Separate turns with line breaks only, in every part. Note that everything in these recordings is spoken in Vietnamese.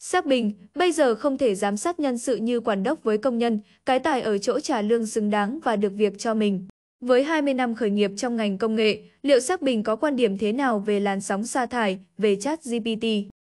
Xác bình, bây giờ không thể giám sát nhân sự như quản đốc với công nhân, cái tài ở chỗ trả lương xứng đáng và được việc cho mình. Với 20 năm khởi nghiệp trong ngành công nghệ, liệu Sắc Bình có quan điểm thế nào về làn sóng sa thải, về chat GPT?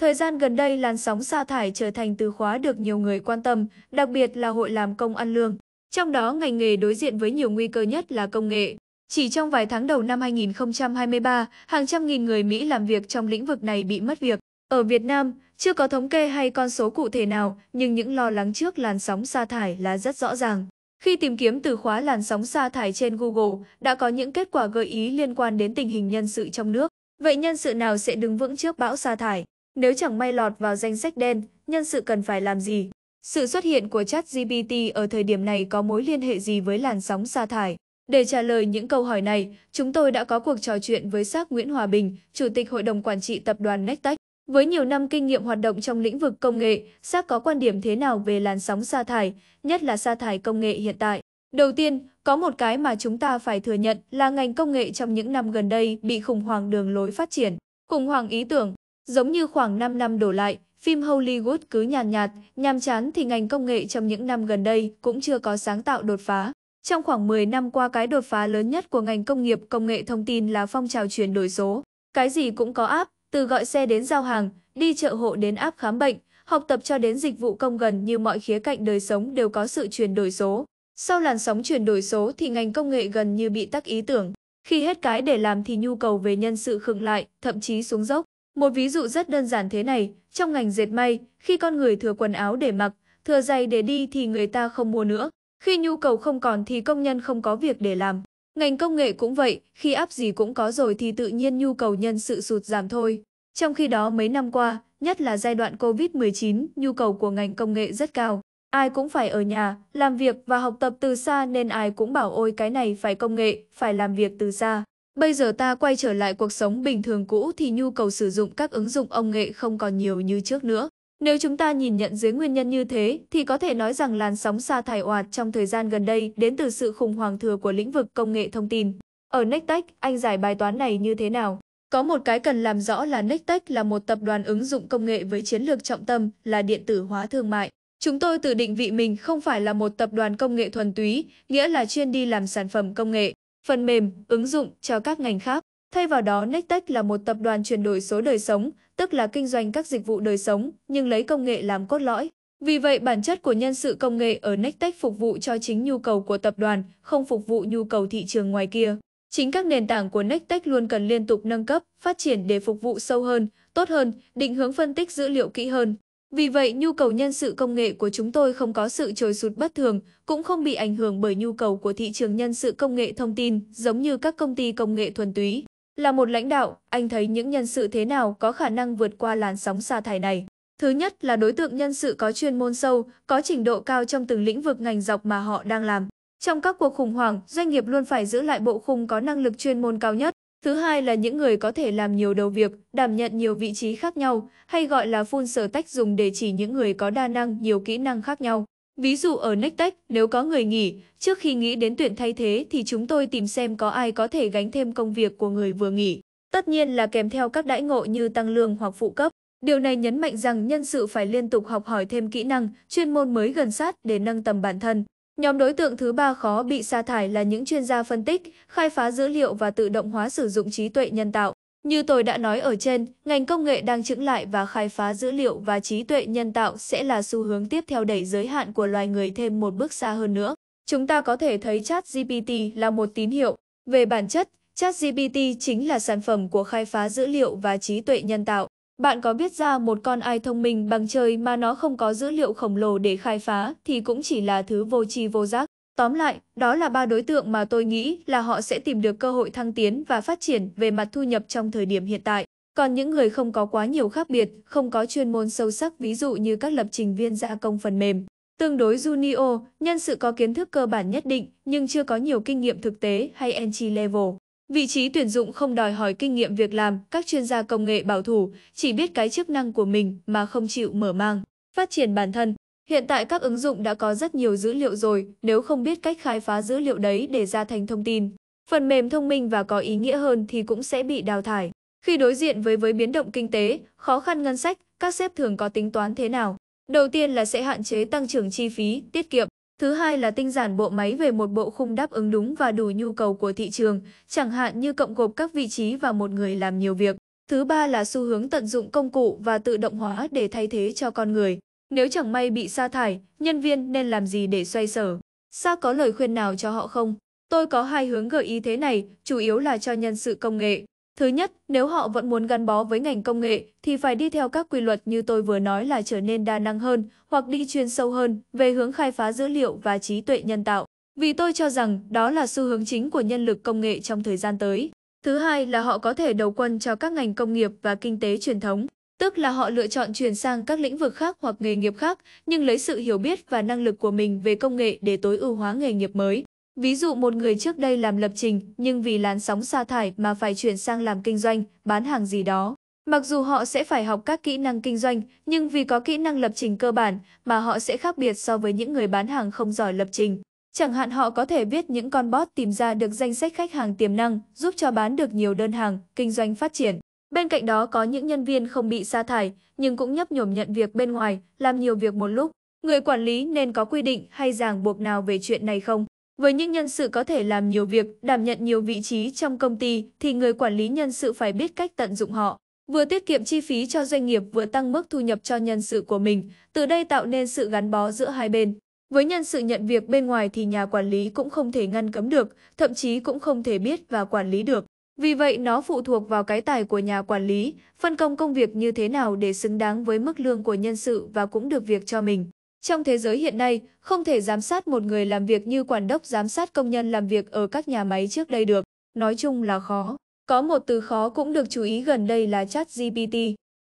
Thời gian gần đây, làn sóng sa thải trở thành từ khóa được nhiều người quan tâm, đặc biệt là hội làm công ăn lương. Trong đó, ngành nghề đối diện với nhiều nguy cơ nhất là công nghệ. Chỉ trong vài tháng đầu năm 2023, hàng trăm nghìn người Mỹ làm việc trong lĩnh vực này bị mất việc. Ở Việt Nam, chưa có thống kê hay con số cụ thể nào, nhưng những lo lắng trước làn sóng sa thải là rất rõ ràng. Khi tìm kiếm từ khóa làn sóng sa thải trên Google, đã có những kết quả gợi ý liên quan đến tình hình nhân sự trong nước. Vậy nhân sự nào sẽ đứng vững trước bão sa thải? Nếu chẳng may lọt vào danh sách đen, nhân sự cần phải làm gì? Sự xuất hiện của ChatGPT ở thời điểm này có mối liên hệ gì với làn sóng sa thải? Để trả lời những câu hỏi này, chúng tôi đã có cuộc trò chuyện với Xác Nguyễn Hòa Bình, Chủ tịch Hội đồng Quản trị Tập đoàn Nectech. Với nhiều năm kinh nghiệm hoạt động trong lĩnh vực công nghệ, Sắc có quan điểm thế nào về làn sóng sa thải, nhất là sa thải công nghệ hiện tại? Đầu tiên, có một cái mà chúng ta phải thừa nhận là ngành công nghệ trong những năm gần đây bị khủng hoảng đường lối phát triển, khủng hoảng ý tưởng. Giống như khoảng 5 năm đổ lại, phim Hollywood cứ nhàn nhạt, nhạt, nhàm chán thì ngành công nghệ trong những năm gần đây cũng chưa có sáng tạo đột phá. Trong khoảng 10 năm qua cái đột phá lớn nhất của ngành công nghiệp công nghệ thông tin là phong trào chuyển đổi số. Cái gì cũng có app, từ gọi xe đến giao hàng, đi chợ hộ đến áp khám bệnh, học tập cho đến dịch vụ công gần như mọi khía cạnh đời sống đều có sự chuyển đổi số. Sau làn sóng chuyển đổi số thì ngành công nghệ gần như bị tắc ý tưởng. Khi hết cái để làm thì nhu cầu về nhân sự khựng lại, thậm chí xuống dốc. Một ví dụ rất đơn giản thế này, trong ngành dệt may, khi con người thừa quần áo để mặc, thừa giày để đi thì người ta không mua nữa. Khi nhu cầu không còn thì công nhân không có việc để làm. Ngành công nghệ cũng vậy, khi áp gì cũng có rồi thì tự nhiên nhu cầu nhân sự sụt giảm thôi. Trong khi đó mấy năm qua, nhất là giai đoạn COVID-19, nhu cầu của ngành công nghệ rất cao. Ai cũng phải ở nhà, làm việc và học tập từ xa nên ai cũng bảo ôi cái này phải công nghệ, phải làm việc từ xa. Bây giờ ta quay trở lại cuộc sống bình thường cũ thì nhu cầu sử dụng các ứng dụng công nghệ không còn nhiều như trước nữa. Nếu chúng ta nhìn nhận dưới nguyên nhân như thế, thì có thể nói rằng làn sóng sa thải oạt trong thời gian gần đây đến từ sự khủng hoảng thừa của lĩnh vực công nghệ thông tin. Ở Nextech, anh giải bài toán này như thế nào? Có một cái cần làm rõ là Nextech là một tập đoàn ứng dụng công nghệ với chiến lược trọng tâm là điện tử hóa thương mại. Chúng tôi tự định vị mình không phải là một tập đoàn công nghệ thuần túy, nghĩa là chuyên đi làm sản phẩm công nghệ, phần mềm, ứng dụng cho các ngành khác. Thay vào đó, Nectech là một tập đoàn chuyển đổi số đời sống, tức là kinh doanh các dịch vụ đời sống, nhưng lấy công nghệ làm cốt lõi. Vì vậy, bản chất của nhân sự công nghệ ở Nectech phục vụ cho chính nhu cầu của tập đoàn, không phục vụ nhu cầu thị trường ngoài kia. Chính các nền tảng của Nectech luôn cần liên tục nâng cấp, phát triển để phục vụ sâu hơn, tốt hơn, định hướng phân tích dữ liệu kỹ hơn. Vì vậy, nhu cầu nhân sự công nghệ của chúng tôi không có sự trồi sụt bất thường, cũng không bị ảnh hưởng bởi nhu cầu của thị trường nhân sự công nghệ thông tin, giống như các công ty công nghệ thuần túy. Là một lãnh đạo, anh thấy những nhân sự thế nào có khả năng vượt qua làn sóng sa thải này. Thứ nhất là đối tượng nhân sự có chuyên môn sâu, có trình độ cao trong từng lĩnh vực ngành dọc mà họ đang làm. Trong các cuộc khủng hoảng, doanh nghiệp luôn phải giữ lại bộ khung có năng lực chuyên môn cao nhất. Thứ hai là những người có thể làm nhiều đầu việc, đảm nhận nhiều vị trí khác nhau, hay gọi là full sở tách dùng để chỉ những người có đa năng nhiều kỹ năng khác nhau. Ví dụ ở Nectech, nếu có người nghỉ, trước khi nghĩ đến tuyển thay thế thì chúng tôi tìm xem có ai có thể gánh thêm công việc của người vừa nghỉ. Tất nhiên là kèm theo các đãi ngộ như tăng lương hoặc phụ cấp. Điều này nhấn mạnh rằng nhân sự phải liên tục học hỏi thêm kỹ năng, chuyên môn mới gần sát để nâng tầm bản thân. Nhóm đối tượng thứ ba khó bị sa thải là những chuyên gia phân tích, khai phá dữ liệu và tự động hóa sử dụng trí tuệ nhân tạo. Như tôi đã nói ở trên, ngành công nghệ đang chững lại và khai phá dữ liệu và trí tuệ nhân tạo sẽ là xu hướng tiếp theo đẩy giới hạn của loài người thêm một bước xa hơn nữa. Chúng ta có thể thấy ChatGPT là một tín hiệu. Về bản chất, ChatGPT chính là sản phẩm của khai phá dữ liệu và trí tuệ nhân tạo. Bạn có biết ra một con ai thông minh bằng trời mà nó không có dữ liệu khổng lồ để khai phá thì cũng chỉ là thứ vô tri vô giác. Tóm lại, đó là ba đối tượng mà tôi nghĩ là họ sẽ tìm được cơ hội thăng tiến và phát triển về mặt thu nhập trong thời điểm hiện tại. Còn những người không có quá nhiều khác biệt, không có chuyên môn sâu sắc ví dụ như các lập trình viên gia công phần mềm. Tương đối junior, nhân sự có kiến thức cơ bản nhất định nhưng chưa có nhiều kinh nghiệm thực tế hay entry level. Vị trí tuyển dụng không đòi hỏi kinh nghiệm việc làm, các chuyên gia công nghệ bảo thủ chỉ biết cái chức năng của mình mà không chịu mở mang, phát triển bản thân. Hiện tại các ứng dụng đã có rất nhiều dữ liệu rồi, nếu không biết cách khai phá dữ liệu đấy để ra thành thông tin, phần mềm thông minh và có ý nghĩa hơn thì cũng sẽ bị đào thải. Khi đối diện với với biến động kinh tế, khó khăn ngân sách, các sếp thường có tính toán thế nào? Đầu tiên là sẽ hạn chế tăng trưởng chi phí, tiết kiệm. Thứ hai là tinh giản bộ máy về một bộ khung đáp ứng đúng và đủ nhu cầu của thị trường, chẳng hạn như cộng gộp các vị trí và một người làm nhiều việc. Thứ ba là xu hướng tận dụng công cụ và tự động hóa để thay thế cho con người. Nếu chẳng may bị sa thải, nhân viên nên làm gì để xoay sở? Sa có lời khuyên nào cho họ không? Tôi có hai hướng gợi ý thế này, chủ yếu là cho nhân sự công nghệ. Thứ nhất, nếu họ vẫn muốn gắn bó với ngành công nghệ thì phải đi theo các quy luật như tôi vừa nói là trở nên đa năng hơn hoặc đi chuyên sâu hơn về hướng khai phá dữ liệu và trí tuệ nhân tạo. Vì tôi cho rằng đó là xu hướng chính của nhân lực công nghệ trong thời gian tới. Thứ hai là họ có thể đầu quân cho các ngành công nghiệp và kinh tế truyền thống tức là họ lựa chọn chuyển sang các lĩnh vực khác hoặc nghề nghiệp khác, nhưng lấy sự hiểu biết và năng lực của mình về công nghệ để tối ưu hóa nghề nghiệp mới. Ví dụ một người trước đây làm lập trình nhưng vì làn sóng sa thải mà phải chuyển sang làm kinh doanh, bán hàng gì đó. Mặc dù họ sẽ phải học các kỹ năng kinh doanh, nhưng vì có kỹ năng lập trình cơ bản mà họ sẽ khác biệt so với những người bán hàng không giỏi lập trình. Chẳng hạn họ có thể viết những con bot tìm ra được danh sách khách hàng tiềm năng, giúp cho bán được nhiều đơn hàng, kinh doanh phát triển. Bên cạnh đó có những nhân viên không bị sa thải nhưng cũng nhấp nhổm nhận việc bên ngoài, làm nhiều việc một lúc. Người quản lý nên có quy định hay ràng buộc nào về chuyện này không? Với những nhân sự có thể làm nhiều việc, đảm nhận nhiều vị trí trong công ty thì người quản lý nhân sự phải biết cách tận dụng họ, vừa tiết kiệm chi phí cho doanh nghiệp vừa tăng mức thu nhập cho nhân sự của mình, từ đây tạo nên sự gắn bó giữa hai bên. Với nhân sự nhận việc bên ngoài thì nhà quản lý cũng không thể ngăn cấm được, thậm chí cũng không thể biết và quản lý được. Vì vậy nó phụ thuộc vào cái tài của nhà quản lý, phân công công việc như thế nào để xứng đáng với mức lương của nhân sự và cũng được việc cho mình. Trong thế giới hiện nay, không thể giám sát một người làm việc như quản đốc giám sát công nhân làm việc ở các nhà máy trước đây được, nói chung là khó. Có một từ khó cũng được chú ý gần đây là chat GPT.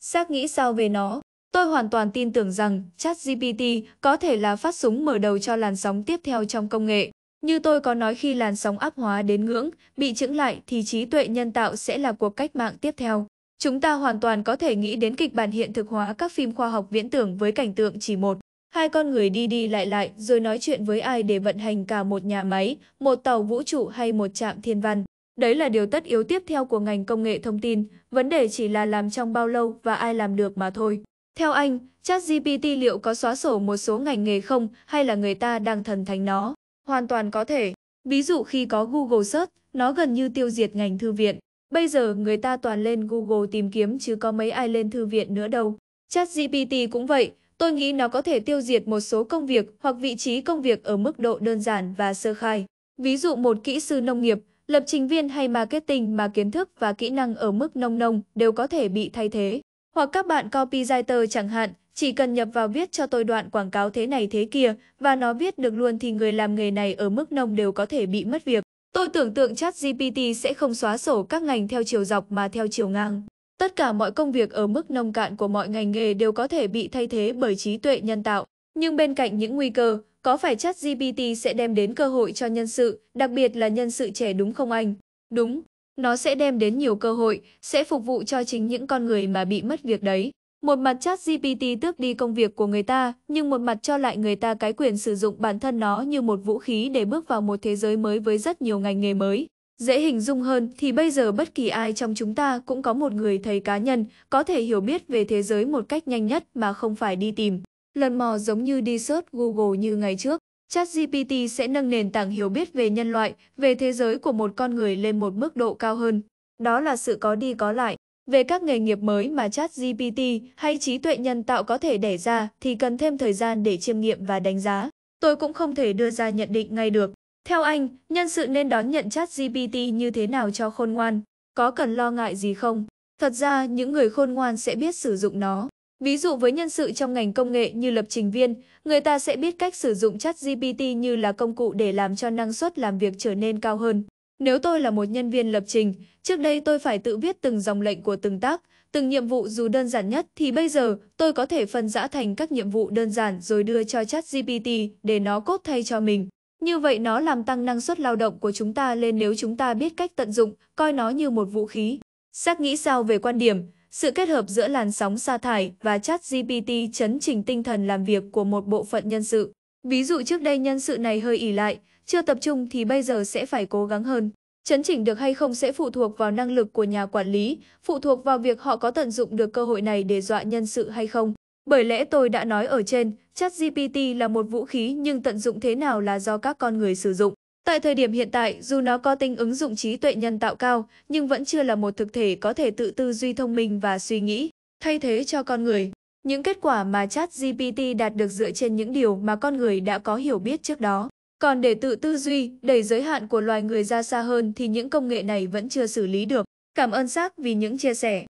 Xác nghĩ sao về nó? Tôi hoàn toàn tin tưởng rằng chat GPT có thể là phát súng mở đầu cho làn sóng tiếp theo trong công nghệ. Như tôi có nói khi làn sóng áp hóa đến ngưỡng, bị chững lại thì trí tuệ nhân tạo sẽ là cuộc cách mạng tiếp theo. Chúng ta hoàn toàn có thể nghĩ đến kịch bản hiện thực hóa các phim khoa học viễn tưởng với cảnh tượng chỉ một, hai con người đi đi lại lại rồi nói chuyện với ai để vận hành cả một nhà máy, một tàu vũ trụ hay một trạm thiên văn. Đấy là điều tất yếu tiếp theo của ngành công nghệ thông tin, vấn đề chỉ là làm trong bao lâu và ai làm được mà thôi. Theo anh, ChatGPT liệu có xóa sổ một số ngành nghề không hay là người ta đang thần thánh nó? hoàn toàn có thể. Ví dụ khi có Google Search, nó gần như tiêu diệt ngành thư viện. Bây giờ người ta toàn lên Google tìm kiếm chứ có mấy ai lên thư viện nữa đâu. Chat GPT cũng vậy, tôi nghĩ nó có thể tiêu diệt một số công việc hoặc vị trí công việc ở mức độ đơn giản và sơ khai. Ví dụ một kỹ sư nông nghiệp, lập trình viên hay marketing mà kiến thức và kỹ năng ở mức nông nông đều có thể bị thay thế. Hoặc các bạn copywriter chẳng hạn, chỉ cần nhập vào viết cho tôi đoạn quảng cáo thế này thế kia và nó viết được luôn thì người làm nghề này ở mức nông đều có thể bị mất việc. Tôi tưởng tượng chat GPT sẽ không xóa sổ các ngành theo chiều dọc mà theo chiều ngang. Tất cả mọi công việc ở mức nông cạn của mọi ngành nghề đều có thể bị thay thế bởi trí tuệ nhân tạo. Nhưng bên cạnh những nguy cơ, có phải chat GPT sẽ đem đến cơ hội cho nhân sự, đặc biệt là nhân sự trẻ đúng không anh? Đúng, nó sẽ đem đến nhiều cơ hội, sẽ phục vụ cho chính những con người mà bị mất việc đấy. Một mặt chat GPT tước đi công việc của người ta, nhưng một mặt cho lại người ta cái quyền sử dụng bản thân nó như một vũ khí để bước vào một thế giới mới với rất nhiều ngành nghề mới. Dễ hình dung hơn thì bây giờ bất kỳ ai trong chúng ta cũng có một người thầy cá nhân có thể hiểu biết về thế giới một cách nhanh nhất mà không phải đi tìm. Lần mò giống như đi search Google như ngày trước, ChatGPT sẽ nâng nền tảng hiểu biết về nhân loại, về thế giới của một con người lên một mức độ cao hơn. Đó là sự có đi có lại, về các nghề nghiệp mới mà chat GPT hay trí tuệ nhân tạo có thể đẻ ra thì cần thêm thời gian để chiêm nghiệm và đánh giá. Tôi cũng không thể đưa ra nhận định ngay được. Theo anh, nhân sự nên đón nhận chat GPT như thế nào cho khôn ngoan? Có cần lo ngại gì không? Thật ra, những người khôn ngoan sẽ biết sử dụng nó. Ví dụ với nhân sự trong ngành công nghệ như lập trình viên, người ta sẽ biết cách sử dụng chat GPT như là công cụ để làm cho năng suất làm việc trở nên cao hơn. Nếu tôi là một nhân viên lập trình, trước đây tôi phải tự viết từng dòng lệnh của từng tác, từng nhiệm vụ dù đơn giản nhất thì bây giờ tôi có thể phân rã thành các nhiệm vụ đơn giản rồi đưa cho chat GPT để nó cốt thay cho mình. Như vậy nó làm tăng năng suất lao động của chúng ta lên nếu chúng ta biết cách tận dụng, coi nó như một vũ khí. Sắc nghĩ sao về quan điểm, sự kết hợp giữa làn sóng sa thải và chat GPT chấn chỉnh tinh thần làm việc của một bộ phận nhân sự. Ví dụ trước đây nhân sự này hơi ỉ lại, chưa tập trung thì bây giờ sẽ phải cố gắng hơn. Chấn chỉnh được hay không sẽ phụ thuộc vào năng lực của nhà quản lý, phụ thuộc vào việc họ có tận dụng được cơ hội này để dọa nhân sự hay không. Bởi lẽ tôi đã nói ở trên, ChatGPT là một vũ khí nhưng tận dụng thế nào là do các con người sử dụng. Tại thời điểm hiện tại, dù nó có tính ứng dụng trí tuệ nhân tạo cao, nhưng vẫn chưa là một thực thể có thể tự tư duy thông minh và suy nghĩ, thay thế cho con người. Những kết quả mà ChatGPT đạt được dựa trên những điều mà con người đã có hiểu biết trước đó. Còn để tự tư duy, đẩy giới hạn của loài người ra xa hơn thì những công nghệ này vẫn chưa xử lý được. Cảm ơn Sắc vì những chia sẻ.